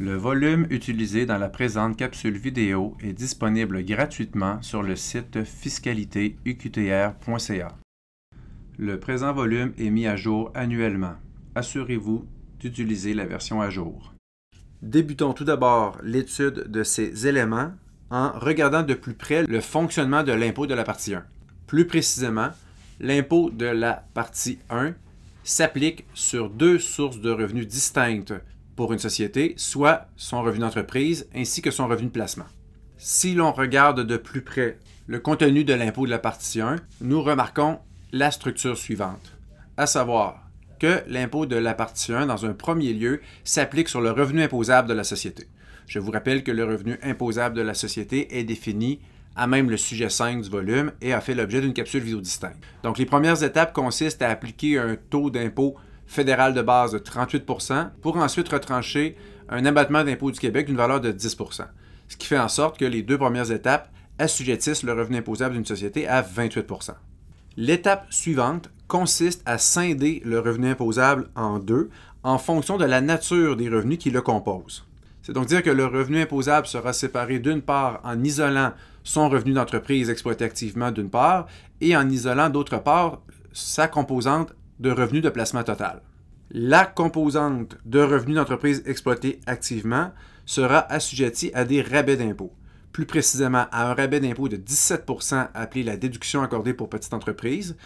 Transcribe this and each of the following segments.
Le volume utilisé dans la présente capsule vidéo est disponible gratuitement sur le site fiscalite-uqtr.ca. Le présent volume est mis à jour annuellement. Assurez-vous d'utiliser la version à jour. Débutons tout d'abord l'étude de ces éléments en regardant de plus près le fonctionnement de l'impôt de la partie 1. Plus précisément, l'impôt de la partie 1 s'applique sur deux sources de revenus distinctes pour une société, soit son revenu d'entreprise ainsi que son revenu de placement. Si l'on regarde de plus près le contenu de l'impôt de la partie 1, nous remarquons la structure suivante, à savoir que l'impôt de la partie 1, dans un premier lieu, s'applique sur le revenu imposable de la société. Je vous rappelle que le revenu imposable de la société est défini à même le sujet 5 du volume et a fait l'objet d'une capsule vidéo distincte. Donc les premières étapes consistent à appliquer un taux d'impôt fédéral de base de 38 pour ensuite retrancher un abattement d'impôt du Québec d'une valeur de 10 ce qui fait en sorte que les deux premières étapes assujettissent le revenu imposable d'une société à 28 L'étape suivante consiste à scinder le revenu imposable en deux en fonction de la nature des revenus qui le composent. C'est donc dire que le revenu imposable sera séparé d'une part en isolant son revenu d'entreprise exploité activement d'une part et en isolant d'autre part sa composante de revenu de placement total. La composante de revenus d'entreprise exploitée activement sera assujettie à des rabais d'impôt, plus précisément à un rabais d'impôt de 17 appelé la déduction accordée pour petite entreprise,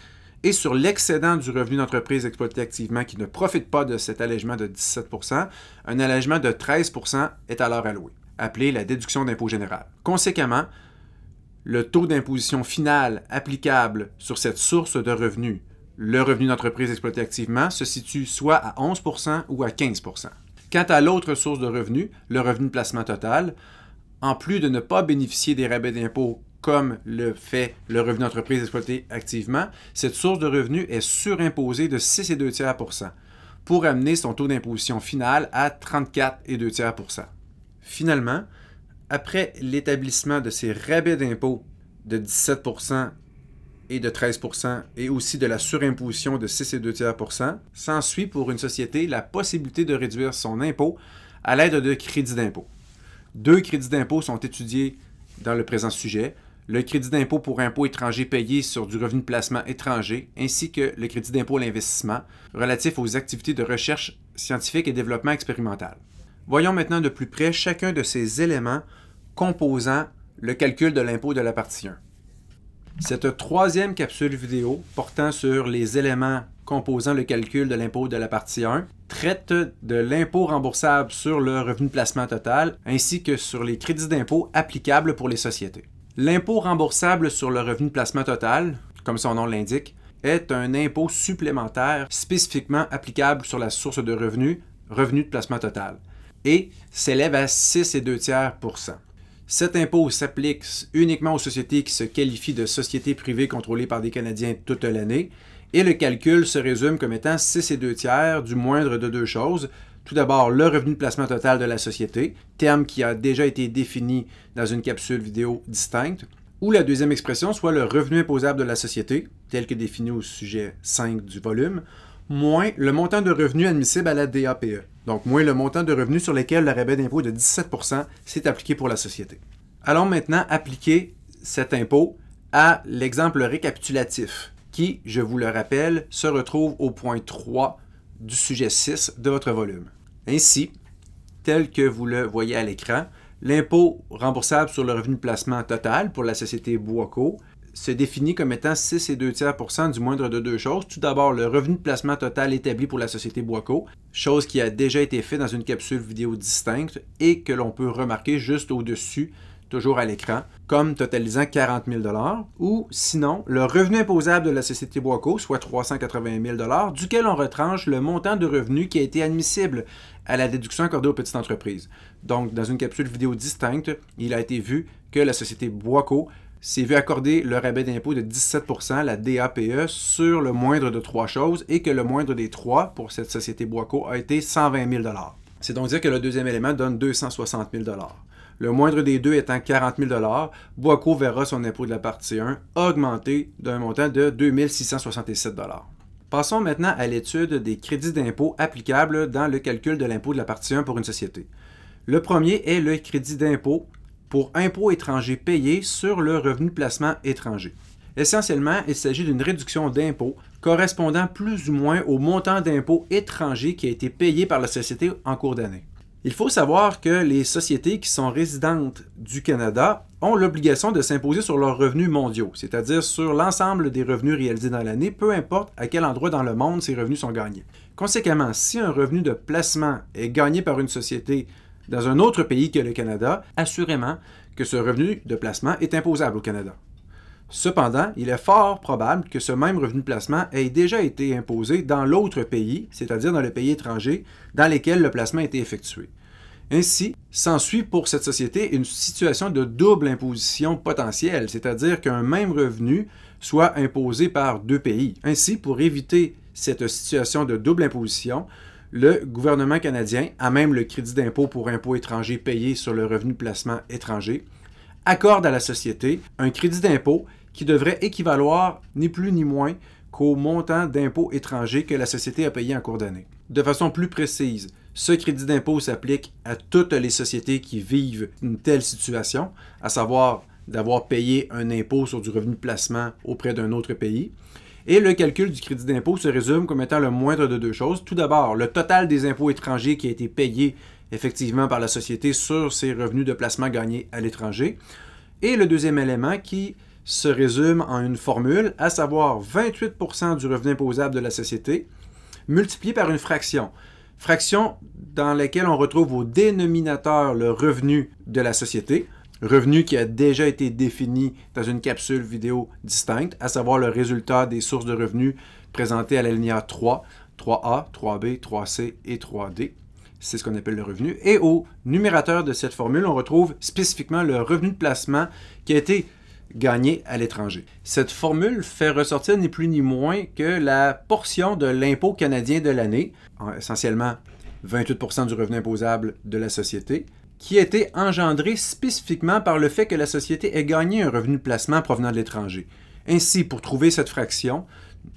et sur l'excédent du revenu d'entreprise exploité activement qui ne profite pas de cet allègement de 17 un allègement de 13 est alors alloué, appelé la déduction d'impôt général. Conséquemment, le taux d'imposition final applicable sur cette source de revenus le revenu d'entreprise exploité activement se situe soit à 11 ou à 15 Quant à l'autre source de revenus, le revenu de placement total, en plus de ne pas bénéficier des rabais d'impôt comme le fait le revenu d'entreprise exploité activement, cette source de revenu est surimposée de 2 tiers pour amener son taux d'imposition final à 2 tiers Finalement, après l'établissement de ces rabais d'impôt de 17 et de 13 et aussi de la surimposition de 6 et 2 tiers s'ensuit pour une société la possibilité de réduire son impôt à l'aide de crédits d'impôt. Deux crédits d'impôt sont étudiés dans le présent sujet, le crédit d'impôt pour impôts étrangers payés sur du revenu de placement étranger, ainsi que le crédit d'impôt à l'investissement relatif aux activités de recherche scientifique et développement expérimental. Voyons maintenant de plus près chacun de ces éléments composant le calcul de l'impôt de la partie 1. Cette troisième capsule vidéo portant sur les éléments composant le calcul de l'impôt de la partie 1 traite de l'impôt remboursable sur le revenu de placement total ainsi que sur les crédits d'impôt applicables pour les sociétés. L'impôt remboursable sur le revenu de placement total, comme son nom l'indique, est un impôt supplémentaire spécifiquement applicable sur la source de revenu, revenu de placement total, et s'élève à et 6,2 tiers cet impôt s'applique uniquement aux sociétés qui se qualifient de sociétés privées contrôlées par des Canadiens toute l'année, et le calcul se résume comme étant 6 et 2 tiers du moindre de deux choses. Tout d'abord, le revenu de placement total de la société, terme qui a déjà été défini dans une capsule vidéo distincte, ou la deuxième expression, soit le revenu imposable de la société, tel que défini au sujet 5 du volume, moins le montant de revenu admissible à la DAPE donc moins le montant de revenus sur lesquels le rabais d'impôt de 17 s'est appliqué pour la société. Allons maintenant appliquer cet impôt à l'exemple récapitulatif qui, je vous le rappelle, se retrouve au point 3 du sujet 6 de votre volume. Ainsi, tel que vous le voyez à l'écran, l'impôt remboursable sur le revenu de placement total pour la société Boaco se définit comme étant 6 et 2 tiers du moindre de deux choses. Tout d'abord, le revenu de placement total établi pour la société Boico, chose qui a déjà été faite dans une capsule vidéo distincte et que l'on peut remarquer juste au-dessus, toujours à l'écran, comme totalisant 40 000 ou sinon le revenu imposable de la société Boico, soit 380 000 duquel on retranche le montant de revenu qui a été admissible à la déduction accordée aux petites entreprises. Donc, dans une capsule vidéo distincte, il a été vu que la société Boico c'est vu accorder le rabais d'impôt de 17%, la DAPE, sur le moindre de trois choses et que le moindre des trois pour cette société Boico a été 120 000 C'est donc dire que le deuxième élément donne 260 000 le moindre des deux étant 40 000 Boico verra son impôt de la partie 1 augmenter d'un montant de 2 667 Passons maintenant à l'étude des crédits d'impôt applicables dans le calcul de l'impôt de la partie 1 pour une société. Le premier est le crédit d'impôt pour impôts étrangers payés sur le revenu de placement étranger. Essentiellement, il s'agit d'une réduction d'impôt correspondant plus ou moins au montant d'impôts étrangers qui a été payé par la société en cours d'année. Il faut savoir que les sociétés qui sont résidentes du Canada ont l'obligation de s'imposer sur leurs revenus mondiaux, c'est-à-dire sur l'ensemble des revenus réalisés dans l'année, peu importe à quel endroit dans le monde ces revenus sont gagnés. Conséquemment, si un revenu de placement est gagné par une société dans un autre pays que le Canada, assurément que ce revenu de placement est imposable au Canada. Cependant, il est fort probable que ce même revenu de placement ait déjà été imposé dans l'autre pays, c'est-à-dire dans le pays étranger dans lequel le placement a été effectué. Ainsi, s'ensuit pour cette société une situation de double imposition potentielle, c'est-à-dire qu'un même revenu soit imposé par deux pays. Ainsi, pour éviter cette situation de double imposition, le gouvernement canadien à même le crédit d'impôt pour impôts étrangers payé sur le revenu de placement étranger, accorde à la société un crédit d'impôt qui devrait équivaloir ni plus ni moins qu'au montant d'impôt étrangers que la société a payé en cours d'année. De façon plus précise, ce crédit d'impôt s'applique à toutes les sociétés qui vivent une telle situation, à savoir d'avoir payé un impôt sur du revenu de placement auprès d'un autre pays, et le calcul du crédit d'impôt se résume comme étant le moindre de deux choses. Tout d'abord, le total des impôts étrangers qui a été payé effectivement par la société sur ses revenus de placement gagnés à l'étranger. Et le deuxième élément qui se résume en une formule, à savoir 28 du revenu imposable de la société multiplié par une fraction. Fraction dans laquelle on retrouve au dénominateur le revenu de la société revenu qui a déjà été défini dans une capsule vidéo distincte, à savoir le résultat des sources de revenus présentées à l'alinéa 3, 3A, 3B, 3C et 3D. C'est ce qu'on appelle le revenu. Et au numérateur de cette formule, on retrouve spécifiquement le revenu de placement qui a été gagné à l'étranger. Cette formule fait ressortir ni plus ni moins que la portion de l'impôt canadien de l'année, essentiellement 28 du revenu imposable de la société, qui a été engendré spécifiquement par le fait que la société ait gagné un revenu de placement provenant de l'étranger. Ainsi, pour trouver cette fraction,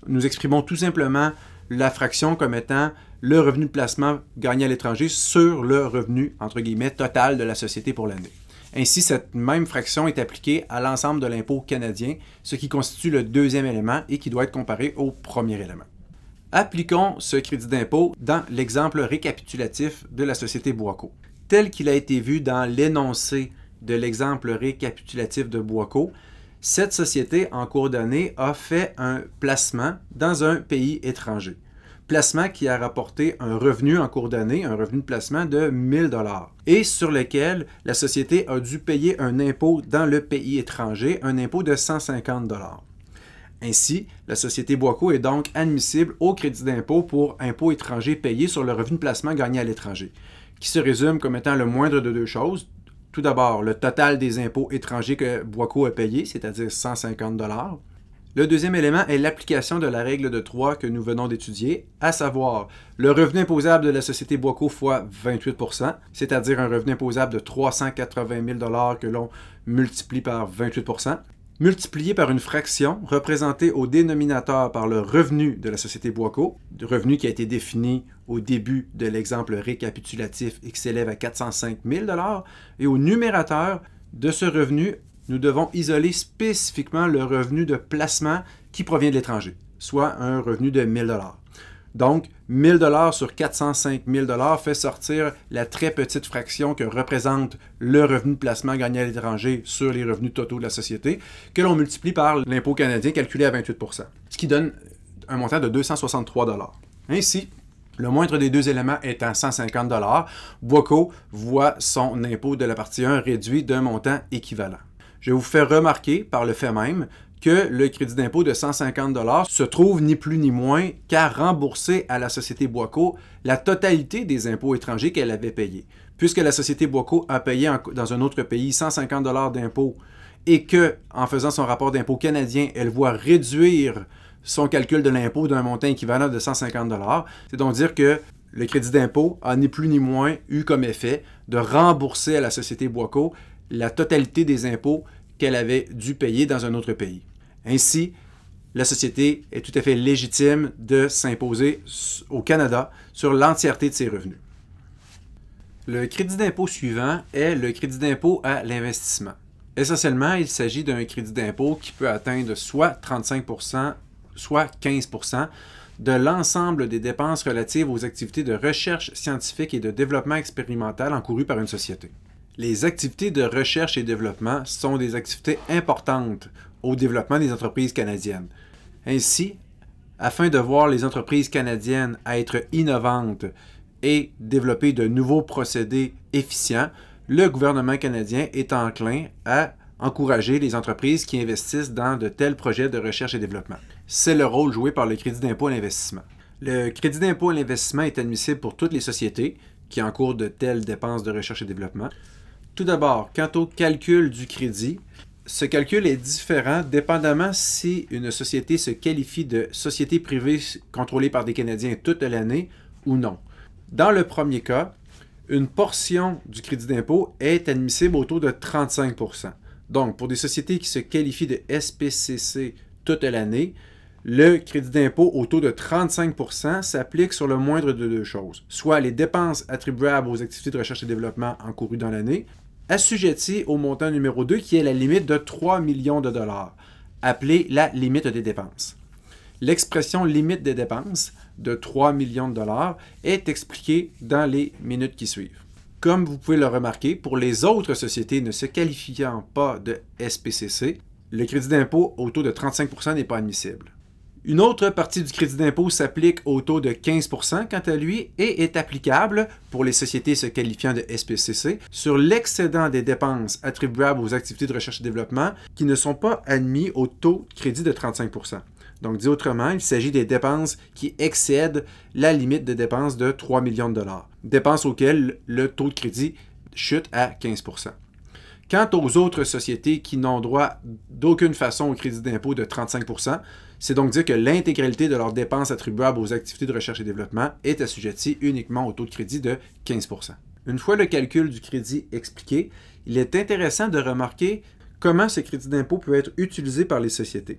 nous exprimons tout simplement la fraction comme étant le revenu de placement gagné à l'étranger sur le revenu, entre guillemets, total de la société pour l'année. Ainsi, cette même fraction est appliquée à l'ensemble de l'impôt canadien, ce qui constitue le deuxième élément et qui doit être comparé au premier élément. Appliquons ce crédit d'impôt dans l'exemple récapitulatif de la société Boaco tel qu'il a été vu dans l'énoncé de l'exemple récapitulatif de Boisco, cette société en cours d'année a fait un placement dans un pays étranger. Placement qui a rapporté un revenu en cours d'année, un revenu de placement de 1000 dollars, et sur lequel la société a dû payer un impôt dans le pays étranger, un impôt de 150 dollars. Ainsi, la société Boico est donc admissible au crédit d'impôt pour impôts étranger payés sur le revenu de placement gagné à l'étranger qui se résume comme étant le moindre de deux choses. Tout d'abord, le total des impôts étrangers que Boico a payé, c'est-à-dire 150 dollars. Le deuxième élément est l'application de la règle de 3 que nous venons d'étudier, à savoir le revenu imposable de la société Boico fois 28 c'est-à-dire un revenu imposable de 380 000 que l'on multiplie par 28 multiplié par une fraction représentée au dénominateur par le revenu de la société de revenu qui a été défini au début de l'exemple récapitulatif et qui s'élève à 405 000 et au numérateur de ce revenu, nous devons isoler spécifiquement le revenu de placement qui provient de l'étranger, soit un revenu de 1000 Donc, 1000 dollars sur 405 000 dollars fait sortir la très petite fraction que représente le revenu de placement gagné à l'étranger sur les revenus totaux de la société, que l'on multiplie par l'impôt canadien calculé à 28 ce qui donne un montant de 263 dollars. Ainsi, le moindre des deux éléments étant 150 dollars, voit son impôt de la partie 1 réduit d'un montant équivalent. Je vous fais remarquer par le fait même que le crédit d'impôt de 150 se trouve ni plus ni moins qu'à rembourser à la société Boico la totalité des impôts étrangers qu'elle avait payés. Puisque la société Boico a payé dans un autre pays 150 d'impôts et que, en faisant son rapport d'impôt canadien, elle voit réduire son calcul de l'impôt d'un montant équivalent de 150 c'est donc dire que le crédit d'impôt a ni plus ni moins eu comme effet de rembourser à la société Boico la totalité des impôts qu'elle avait dû payer dans un autre pays. Ainsi, la société est tout à fait légitime de s'imposer au Canada sur l'entièreté de ses revenus. Le crédit d'impôt suivant est le crédit d'impôt à l'investissement. Essentiellement, il s'agit d'un crédit d'impôt qui peut atteindre soit 35 soit 15 de l'ensemble des dépenses relatives aux activités de recherche scientifique et de développement expérimental encourues par une société. Les activités de recherche et développement sont des activités importantes au développement des entreprises canadiennes. Ainsi, afin de voir les entreprises canadiennes être innovantes et développer de nouveaux procédés efficients, le gouvernement canadien est enclin à encourager les entreprises qui investissent dans de tels projets de recherche et développement. C'est le rôle joué par le crédit d'impôt à l'investissement. Le crédit d'impôt à l'investissement est admissible pour toutes les sociétés qui encourent de telles dépenses de recherche et développement. Tout d'abord, quant au calcul du crédit, ce calcul est différent dépendamment si une société se qualifie de société privée contrôlée par des Canadiens toute l'année ou non. Dans le premier cas, une portion du crédit d'impôt est admissible au taux de 35 Donc, pour des sociétés qui se qualifient de SPCC toute l'année, le crédit d'impôt au taux de 35 s'applique sur le moindre de deux choses, soit les dépenses attribuables aux activités de recherche et développement encourues dans l'année assujettie au montant numéro 2, qui est la limite de 3 millions de dollars, appelée la limite des dépenses. L'expression limite des dépenses de 3 millions de dollars est expliquée dans les minutes qui suivent. Comme vous pouvez le remarquer, pour les autres sociétés ne se qualifiant pas de SPCC, le crédit d'impôt au taux de 35 n'est pas admissible. Une autre partie du crédit d'impôt s'applique au taux de 15 quant à lui et est applicable, pour les sociétés se qualifiant de SPCC, sur l'excédent des dépenses attribuables aux activités de recherche et développement qui ne sont pas admises au taux de crédit de 35 Donc, dit autrement, il s'agit des dépenses qui excèdent la limite de dépenses de 3 millions de dollars, dépenses auxquelles le taux de crédit chute à 15 Quant aux autres sociétés qui n'ont droit d'aucune façon au crédit d'impôt de 35 c'est donc dire que l'intégralité de leurs dépenses attribuables aux activités de recherche et développement est assujettie uniquement au taux de crédit de 15 Une fois le calcul du crédit expliqué, il est intéressant de remarquer comment ce crédit d'impôt peut être utilisé par les sociétés.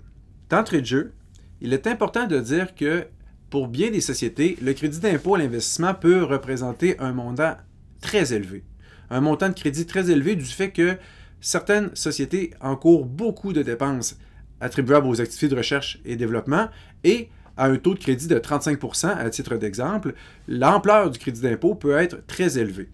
D'entrée de jeu, il est important de dire que pour bien des sociétés, le crédit d'impôt à l'investissement peut représenter un montant très élevé. Un montant de crédit très élevé du fait que certaines sociétés encourent beaucoup de dépenses attribuables aux activités de recherche et développement et à un taux de crédit de 35 à titre d'exemple, l'ampleur du crédit d'impôt peut être très élevée.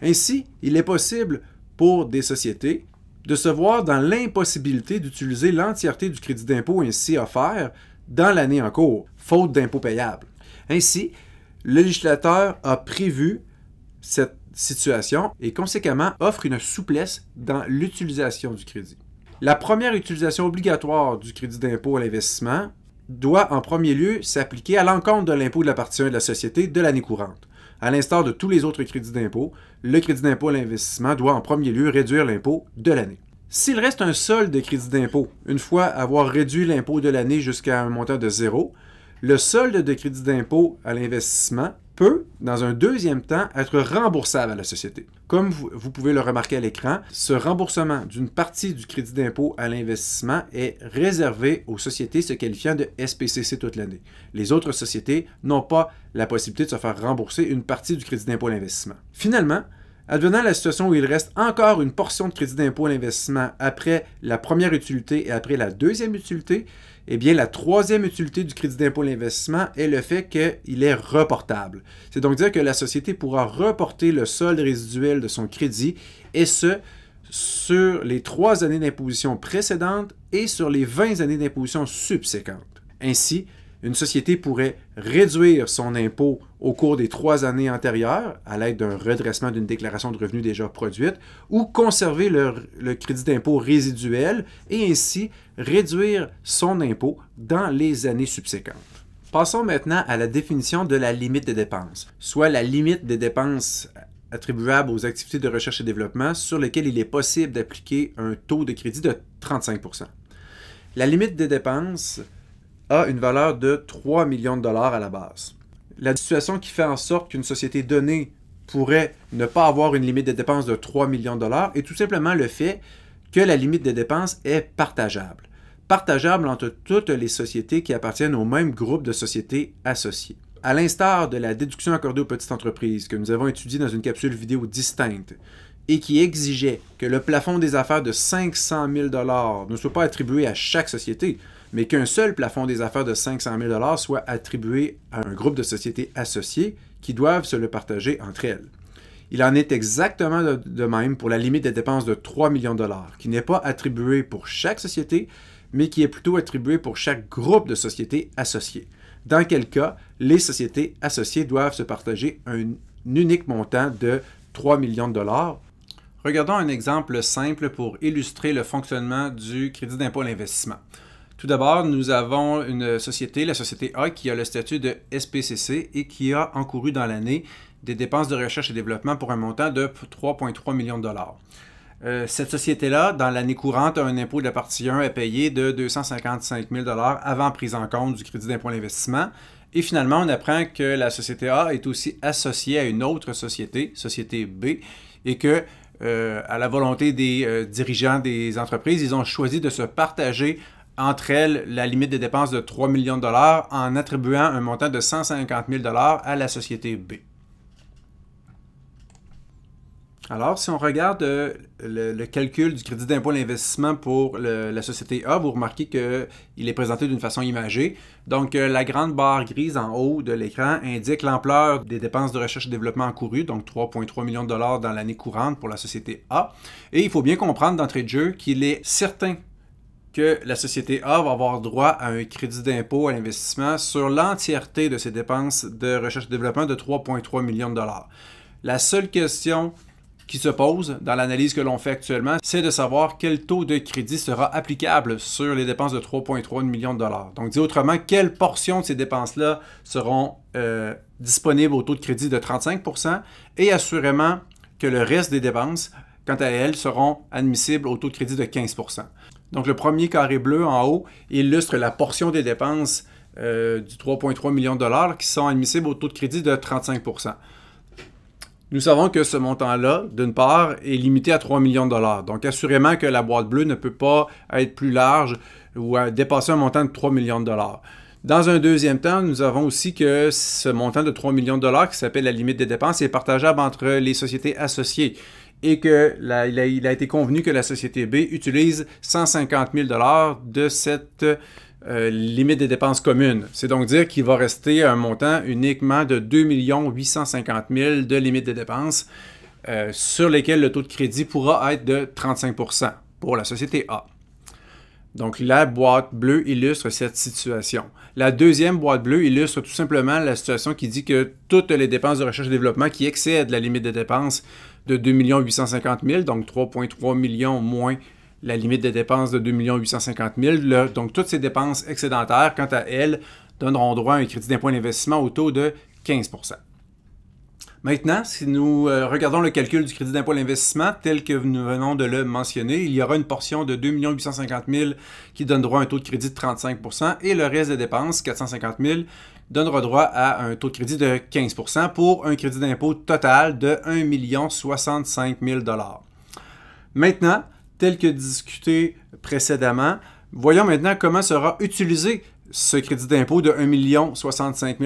Ainsi, il est possible pour des sociétés de se voir dans l'impossibilité d'utiliser l'entièreté du crédit d'impôt ainsi offert dans l'année en cours, faute d'impôt payable. Ainsi, le législateur a prévu cette situation et conséquemment offre une souplesse dans l'utilisation du crédit. La première utilisation obligatoire du crédit d'impôt à l'investissement doit en premier lieu s'appliquer à l'encontre de l'impôt de la partie 1 de la société de l'année courante. À l'instar de tous les autres crédits d'impôt, le crédit d'impôt à l'investissement doit en premier lieu réduire l'impôt de l'année. S'il reste un solde de crédit d'impôt, une fois avoir réduit l'impôt de l'année jusqu'à un montant de zéro, le solde de crédit d'impôt à l'investissement peut, dans un deuxième temps, être remboursable à la société. Comme vous, pouvez le remarquer à l'écran, ce remboursement d'une partie du crédit d'impôt à l'investissement est réservé aux sociétés se qualifiant de SPCC toute l'année. Les autres sociétés n'ont pas la possibilité de se faire rembourser une partie du crédit d'impôt à l'investissement. Finalement, Advenant la situation où il reste encore une portion de crédit d'impôt à l'investissement après la première utilité et après la deuxième utilité, eh bien la troisième utilité du crédit d'impôt à l'investissement est le fait qu'il est reportable. C'est donc dire que la société pourra reporter le solde résiduel de son crédit et ce, sur les trois années d'imposition précédentes et sur les 20 années d'imposition subséquentes. Ainsi, une société pourrait réduire son impôt au cours des trois années antérieures à l'aide d'un redressement d'une déclaration de revenus déjà produite ou conserver le, crédit d'impôt résiduel et ainsi réduire son impôt dans les années subséquentes. Passons maintenant à la définition de la limite des dépenses, soit la limite des dépenses attribuables aux activités de recherche et développement sur lesquelles il est possible d'appliquer un taux de crédit de 35 La limite des dépenses a une valeur de 3 millions de dollars à la base. La situation qui fait en sorte qu'une société donnée pourrait ne pas avoir une limite de dépenses de 3 millions de dollars est tout simplement le fait que la limite de dépenses est partageable. Partageable entre toutes les sociétés qui appartiennent au même groupe de sociétés associées. À l'instar de la déduction accordée aux petites entreprises que nous avons étudiée dans une capsule vidéo distincte et qui exigeait que le plafond des affaires de 500 000 ne soit pas attribué à chaque société, mais qu'un seul plafond des affaires de 500 000 soit attribué à un groupe de sociétés associées qui doivent se le partager entre elles. Il en est exactement de même pour la limite des dépenses de 3 millions de dollars, qui n'est pas attribuée pour chaque société, mais qui est plutôt attribuée pour chaque groupe de sociétés associées, dans quel cas les sociétés associées doivent se partager un unique montant de 3 millions de dollars. Regardons un exemple simple pour illustrer le fonctionnement du crédit d'impôt à l'investissement. Tout d'abord, nous avons une société, la société A, qui a le statut de SPCC et qui a encouru dans l'année des dépenses de recherche et développement pour un montant de 3,3 millions de dollars. Euh, cette société-là, dans l'année courante, a un impôt de la partie 1 à payer de 255 000 avant prise en compte du crédit d'impôt à Et finalement, on apprend que la société A est aussi associée à une autre société, société B, et que, euh, à la volonté des euh, dirigeants des entreprises, ils ont choisi de se partager entre elles la limite des dépenses de 3 millions de dollars en attribuant un montant de 150 000 dollars à la société B. Alors, si on regarde euh, le, calcul du crédit d'impôt à l'investissement pour la société A, vous remarquez qu'il est présenté d'une façon imagée. Donc, euh, la grande barre grise en haut de l'écran indique l'ampleur des dépenses de recherche et développement encourues, donc 3,3 millions de dollars dans l'année courante pour la société A. Et il faut bien comprendre d'entrée de jeu qu'il est certain que la société A va avoir droit à un crédit d'impôt à l'investissement sur l'entièreté de ses dépenses de recherche et développement de 3,3 millions de dollars. La seule question qui se pose dans l'analyse que l'on fait actuellement, c'est de savoir quel taux de crédit sera applicable sur les dépenses de 3,3 millions de dollars. Donc, dit autrement, quelle portion de ces dépenses-là seront euh, disponibles au taux de crédit de 35 et assurément que le reste des dépenses, quant à elles, seront admissibles au taux de crédit de 15 donc le premier carré bleu en haut illustre la portion des dépenses euh, du 3,3 millions de dollars qui sont admissibles au taux de crédit de 35 Nous savons que ce montant-là, d'une part, est limité à 3 millions de dollars. Donc assurément que la boîte bleue ne peut pas être plus large ou dépasser un montant de 3 millions de dollars. Dans un deuxième temps, nous avons aussi que ce montant de 3 millions de dollars qui s'appelle la limite des dépenses est partageable entre les sociétés associées et que il, a, été convenu que la société B utilise 150 000 de cette euh, limite des dépenses communes. C'est donc dire qu'il va rester un montant uniquement de 2 850 000 de limite des dépenses euh, sur lesquelles le taux de crédit pourra être de 35 pour la société A. Donc la boîte bleue illustre cette situation. La deuxième boîte bleue illustre tout simplement la situation qui dit que toutes les dépenses de recherche et développement qui excèdent la limite des dépenses de 2 850 000, donc 3,3 millions moins la limite des dépenses de 2 850 000. donc, toutes ces dépenses excédentaires, quant à elles, donneront droit à un crédit d'impôt d'investissement au taux de 15 Maintenant, si nous euh, regardons le calcul du crédit d'impôt à tel que nous venons de le mentionner, il y aura une portion de 2 850 000 qui donne droit à un taux de crédit de 35 et le reste des dépenses, 450 000, donnera droit à un taux de crédit de 15 pour un crédit d'impôt total de 1 000 Maintenant, tel que discuté précédemment, voyons maintenant comment sera utilisé ce crédit d'impôt de 1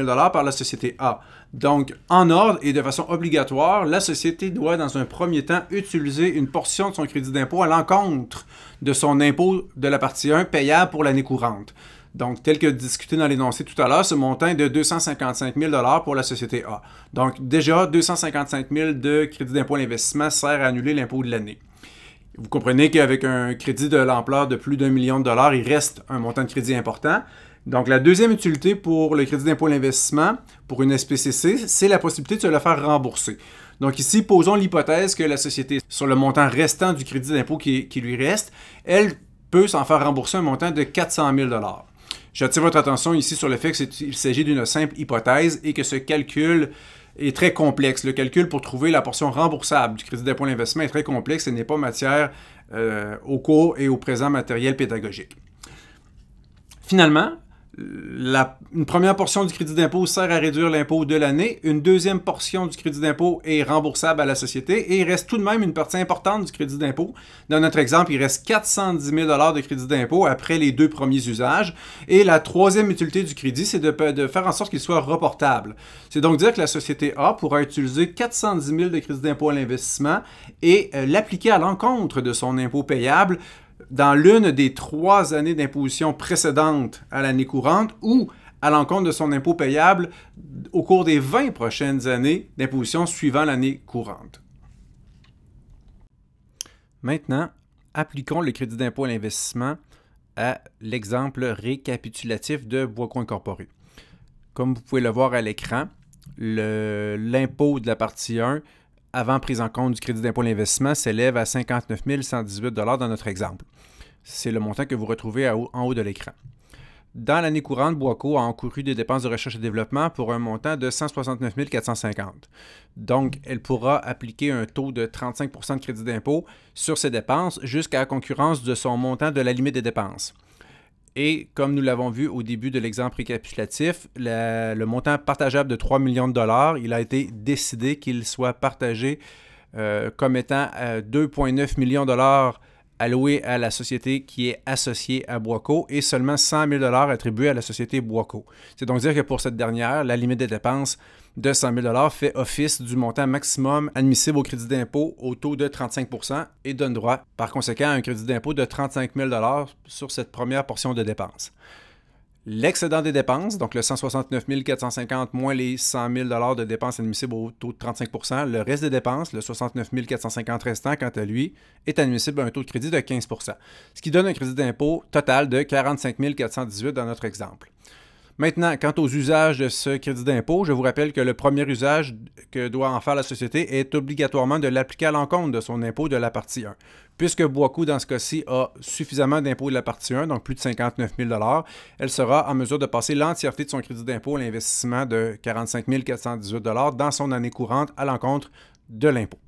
000 par la société A. Donc, en ordre et de façon obligatoire, la société doit, dans un premier temps, utiliser une portion de son crédit d'impôt à l'encontre de son impôt de la partie 1 payable pour l'année courante. Donc, tel que discuté dans l'énoncé tout à l'heure, ce montant de 255 000 pour la société A. Donc, déjà, 255 000 de crédit d'impôt à l'investissement sert à annuler l'impôt de l'année. Vous comprenez qu'avec un crédit de l'ampleur de plus d'un million de dollars, il reste un montant de crédit important. Donc, la deuxième utilité pour le crédit d'impôt à l'investissement, pour une SPCC, c'est la possibilité de se le faire rembourser. Donc ici, posons l'hypothèse que la société, sur le montant restant du crédit d'impôt qui, qui lui reste, elle peut s'en faire rembourser un montant de 400 000 J'attire votre attention ici sur le fait qu'il s'agit d'une simple hypothèse et que ce calcul est très complexe. Le calcul pour trouver la portion remboursable du crédit d'impôt à l'investissement est très complexe et n'est pas matière euh, au cours et au présent matériel pédagogique. Finalement, la, une première portion du crédit d'impôt sert à réduire l'impôt de l'année, une deuxième portion du crédit d'impôt est remboursable à la société et il reste tout de même une partie importante du crédit d'impôt. Dans notre exemple, il reste 410 000 de crédit d'impôt après les deux premiers usages et la troisième utilité du crédit, c'est de, faire en sorte qu'il soit reportable. C'est donc dire que la société A pourra utiliser 410 000 de crédit d'impôt à l'investissement et euh, l'appliquer à l'encontre de son impôt payable dans l'une des trois années d'imposition précédentes à l'année courante ou à l'encontre de son impôt payable au cours des 20 prochaines années d'imposition suivant l'année courante. Maintenant, appliquons le crédit d'impôt à l'investissement à l'exemple récapitulatif de Boisco corporé Comme vous pouvez le voir à l'écran, l'impôt de la partie 1 avant prise en compte du crédit d'impôt à l'investissement s'élève à 59 118 dans notre exemple. C'est le montant que vous retrouvez en haut de l'écran. Dans l'année courante, Boaco a encouru des dépenses de recherche et développement pour un montant de 169 450. Donc, elle pourra appliquer un taux de 35 de crédit d'impôt sur ses dépenses jusqu'à la concurrence de son montant de la limite des dépenses. Et comme nous l'avons vu au début de l'exemple récapitulatif, le montant partageable de 3 millions de dollars, il a été décidé qu'il soit partagé euh, comme étant 2,9 euh, millions de dollars alloués à la société qui est associée à Boico et seulement 100 000 dollars attribués à la société Boico. C'est donc dire que pour cette dernière, la limite des dépenses de 100 000 fait office du montant maximum admissible au crédit d'impôt au taux de 35 et donne droit, par conséquent, à un crédit d'impôt de 35 000 sur cette première portion de dépenses. L'excédent des dépenses, donc le 169 450 moins les 100 000 de dépenses admissibles au taux de 35 le reste des dépenses, le 69 450 restant, quant à lui, est admissible à un taux de crédit de 15 ce qui donne un crédit d'impôt total de 45 418 dans notre exemple. Maintenant, quant aux usages de ce crédit d'impôt, je vous rappelle que le premier usage que doit en faire la société est obligatoirement de l'appliquer à l'encontre de son impôt de la partie 1. Puisque Boiscou, dans ce cas-ci, a suffisamment d'impôts de la partie 1, donc plus de 59 000 elle sera en mesure de passer l'entièreté de son crédit d'impôt à l'investissement de 45 418 dans son année courante à l'encontre de l'impôt.